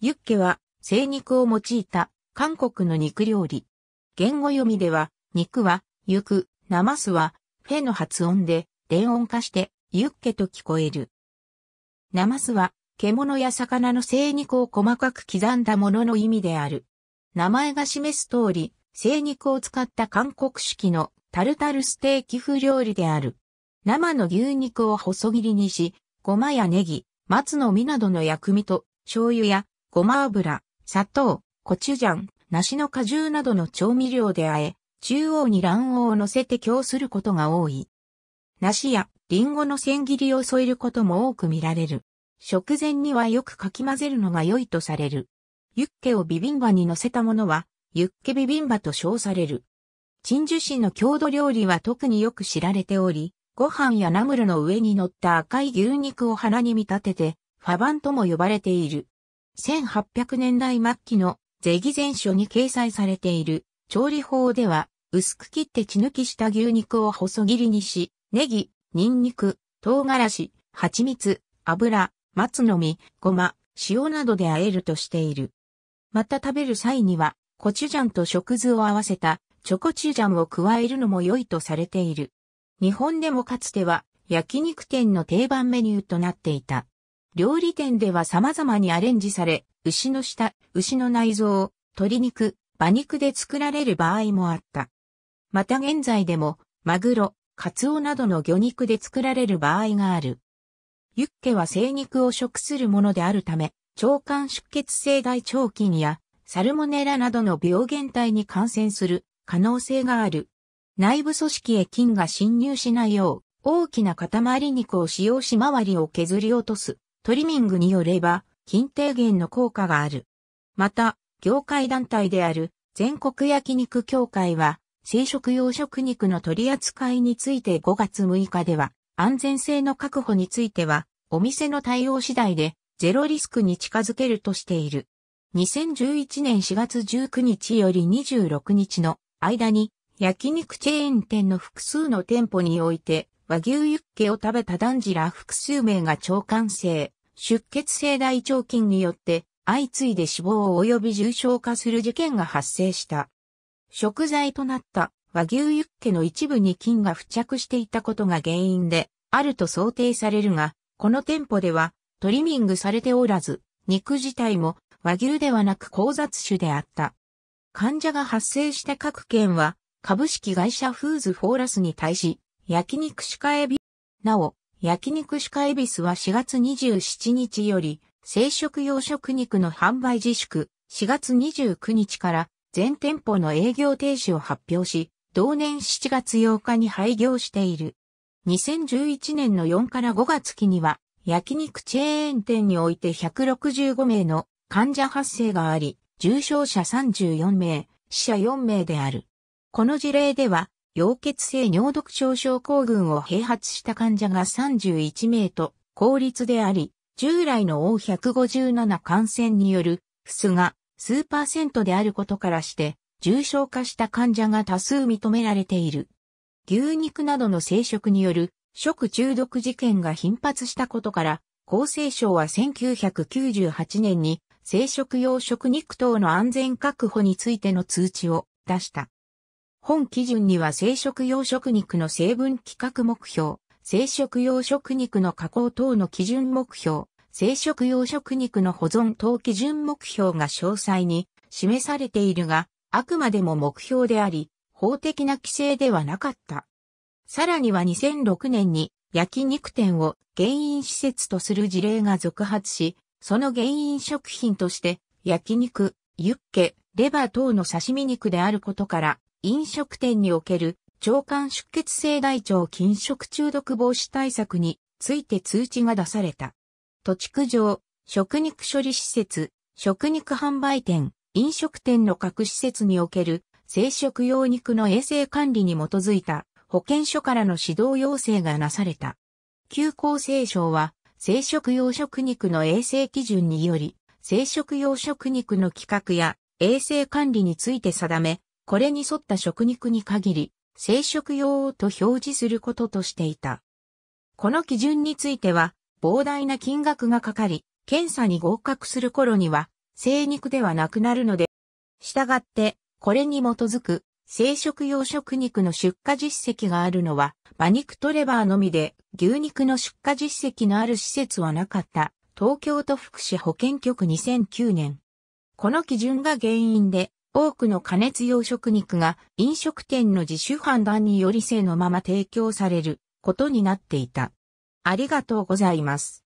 ユッケは生肉を用いた韓国の肉料理。言語読みでは、肉は、ゆく、ナマスは、フェの発音で、電音化して、ユッケと聞こえる。ナマスは、獣や魚の生肉を細かく刻んだものの意味である。名前が示す通り、生肉を使った韓国式のタルタルステーキ風料理である。生の牛肉を細切りにし、ごまやネギ、松の実などの薬味と、醤油やごま油、砂糖、コチュジャン、梨の果汁などの調味料であえ、中央に卵黄を乗せて供することが多い。梨やリンゴの千切りを添えることも多く見られる。食前にはよくかき混ぜるのが良いとされる。ユッケをビビンバに乗せたものは、ユッケビビンバと称される。鎮守市の郷土料理は特によく知られており、ご飯やナムルの上に乗った赤い牛肉を腹に見立てて、ファバンとも呼ばれている。1800年代末期のゼギ前書に掲載されている調理法では、薄く切って血抜きした牛肉を細切りにし、ネギ、ニンニク、唐辛子、蜂蜜、油、松の実、ごま、塩などで和えるとしている。また食べる際には、コチュジャンと食酢を合わせたチョコチュジャンを加えるのも良いとされている。日本でもかつては焼肉店の定番メニューとなっていた。料理店では様々にアレンジされ、牛の舌、牛の内臓、鶏肉、馬肉で作られる場合もあった。また現在でも、マグロ、カツオなどの魚肉で作られる場合がある。ユッケは生肉を食するものであるため、腸管出血性大腸菌やサルモネラなどの病原体に感染する可能性がある。内部組織へ菌が侵入しないよう、大きな塊肉を使用し周りを削り落とす。トリミングによれば、近低減の効果がある。また、業界団体である全国焼肉協会は、生殖養殖肉の取り扱いについて5月6日では、安全性の確保については、お店の対応次第で、ゼロリスクに近づけるとしている。2011年4月19日より26日の間に、焼肉チェーン店の複数の店舗において、和牛ユッケを食べた男児ら複数名が長官制、出血性大腸菌によって相次いで死亡及び重症化する事件が発生した。食材となった和牛ユッケの一部に菌が付着していたことが原因であると想定されるが、この店舗ではトリミングされておらず、肉自体も和牛ではなく交雑種であった。患者が発生した各県は株式会社フーズフォーラスに対し焼肉歯科エビ、なお、焼肉鹿エビスは4月27日より、生食養殖肉の販売自粛、4月29日から全店舗の営業停止を発表し、同年7月8日に廃業している。2011年の4から5月期には、焼肉チェーン店において165名の患者発生があり、重症者34名、死者4名である。この事例では、溶血性尿毒症症候群を併発した患者が31名と効率であり、従来の O157 感染による不スが数パーセントであることからして、重症化した患者が多数認められている。牛肉などの生食による食中毒事件が頻発したことから、厚生省は1998年に生食用食肉等の安全確保についての通知を出した。本基準には生殖用食肉の成分規格目標、生殖用食肉の加工等の基準目標、生殖用食肉の保存等基準目標が詳細に示されているが、あくまでも目標であり、法的な規制ではなかった。さらには2006年に焼肉店を原因施設とする事例が続発し、その原因食品として焼肉、ユッケ、レバー等の刺身肉であることから飲食店における腸管出血性大腸菌食中毒防止対策について通知が出された。土地区上、食肉処理施設、食肉販売店、飲食店の各施設における生食用肉の衛生管理に基づいた保健所からの指導要請がなされた。旧厚生省は生食用食肉の衛生基準により、生食用食肉の規格や衛生管理について定め、これに沿った食肉に限り、生食用と表示することとしていた。この基準については、膨大な金額がかかり、検査に合格する頃には、生肉ではなくなるので、従って、これに基づく、生食用食肉の出荷実績があるのは、馬肉トレバーのみで、牛肉の出荷実績のある施設はなかった。東京都福祉保健局2009年。この基準が原因で、多くの加熱養殖肉が飲食店の自主判断により性のまま提供されることになっていた。ありがとうございます。